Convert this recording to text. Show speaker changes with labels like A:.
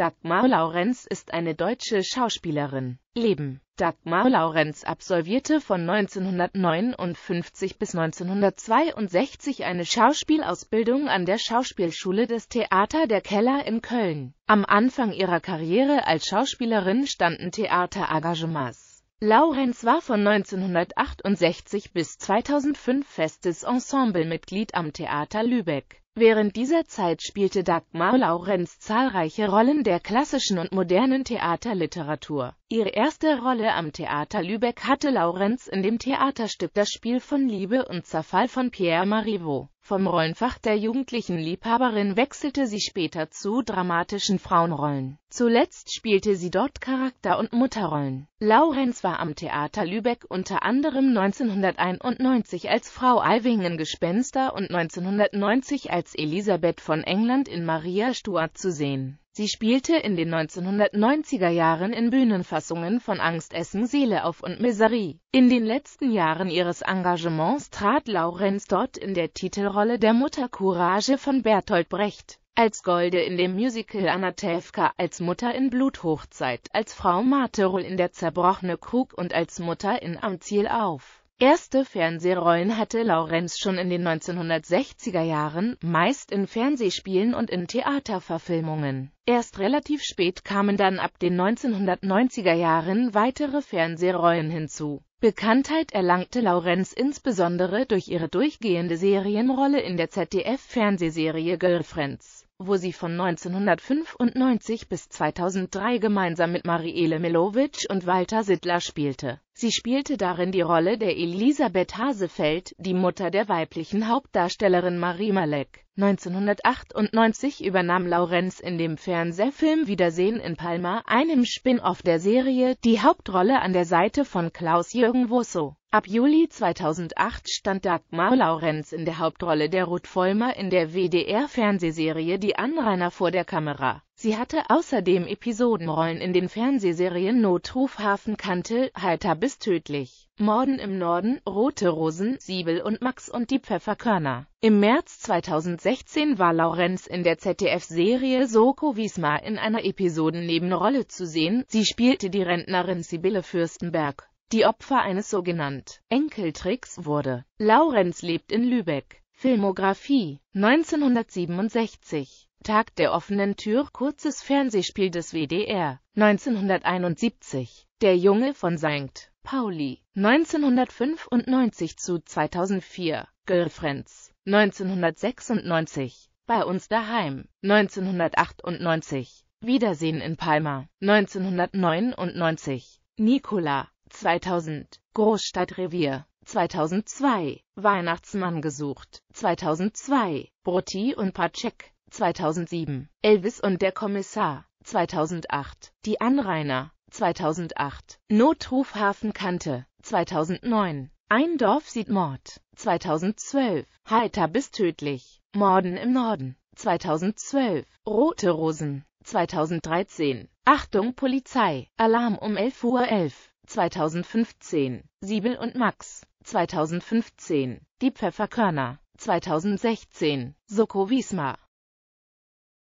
A: Dagmar Laurenz ist eine deutsche Schauspielerin. Leben Dagmar Laurenz absolvierte von 1959 bis 1962 eine Schauspielausbildung an der Schauspielschule des Theater der Keller in Köln. Am Anfang ihrer Karriere als Schauspielerin standen Theaterengagements. Laurenz war von 1968 bis 2005 festes Ensemblemitglied am Theater Lübeck. Während dieser Zeit spielte Dagmar Laurenz zahlreiche Rollen der klassischen und modernen Theaterliteratur. Ihre erste Rolle am Theater Lübeck hatte Laurenz in dem Theaterstück Das Spiel von Liebe und Zerfall von Pierre Marivaux. Vom Rollenfach der jugendlichen Liebhaberin wechselte sie später zu dramatischen Frauenrollen. Zuletzt spielte sie dort Charakter- und Mutterrollen. Laurenz war am Theater Lübeck unter anderem 1991 als Frau Alvingen Gespenster und 1990 als Elisabeth von England in Maria Stuart zu sehen Sie spielte in den 1990er Jahren in Bühnenfassungen von Angst, Essen, Seele auf und Miserie. In den letzten Jahren ihres Engagements trat Laurenz dort in der Titelrolle der Mutter Courage von Bertolt Brecht als Golde in dem Musical Anatevka, als Mutter in Bluthochzeit, als Frau Materol in der zerbrochene Krug und als Mutter in Am Ziel auf. Erste Fernsehrollen hatte Laurenz schon in den 1960er Jahren, meist in Fernsehspielen und in Theaterverfilmungen. Erst relativ spät kamen dann ab den 1990er Jahren weitere Fernsehrollen hinzu. Bekanntheit erlangte Laurenz insbesondere durch ihre durchgehende Serienrolle in der ZDF-Fernsehserie Girlfriends wo sie von 1995 bis 2003 gemeinsam mit Marielle Milovic und Walter Sittler spielte. Sie spielte darin die Rolle der Elisabeth Hasefeld, die Mutter der weiblichen Hauptdarstellerin Marie Malek. 1998 übernahm Laurenz in dem Fernsehfilm Wiedersehen in Palma, einem Spin-off der Serie, die Hauptrolle an der Seite von Klaus-Jürgen Wusso. Ab Juli 2008 stand Dagmar Laurenz in der Hauptrolle der Ruth Vollmer in der WDR-Fernsehserie Die Anrainer vor der Kamera. Sie hatte außerdem Episodenrollen in den Fernsehserien Notruf Hafenkante, Heiter bis tödlich, Morden im Norden, Rote Rosen, Siebel und Max und die Pfefferkörner. Im März 2016 war Laurenz in der ZDF-Serie Soko Wiesma in einer Episodennebenrolle zu sehen. Sie spielte die Rentnerin Sibylle Fürstenberg die Opfer eines sogenannten Enkeltricks wurde. Laurenz lebt in Lübeck. Filmografie 1967 Tag der offenen Tür, kurzes Fernsehspiel des WDR, 1971. Der Junge von St. Pauli, 1995 zu 2004. Girlfriends, 1996. Bei uns daheim, 1998. Wiedersehen in Palma, 1999. Nicola, 2000, Großstadtrevier, 2002, Weihnachtsmann gesucht, 2002, Brutti und Pacek, 2007, Elvis und der Kommissar, 2008, Die Anrainer, 2008, Notruf Hafenkante, 2009, Ein Dorf sieht Mord, 2012, Heiter bis tödlich, Morden im Norden, 2012, Rote Rosen, 2013, Achtung Polizei, Alarm um 11.11 Uhr. 11. 2015, Siebel und Max, 2015, Die Pfefferkörner, 2016, Soko Wiesma,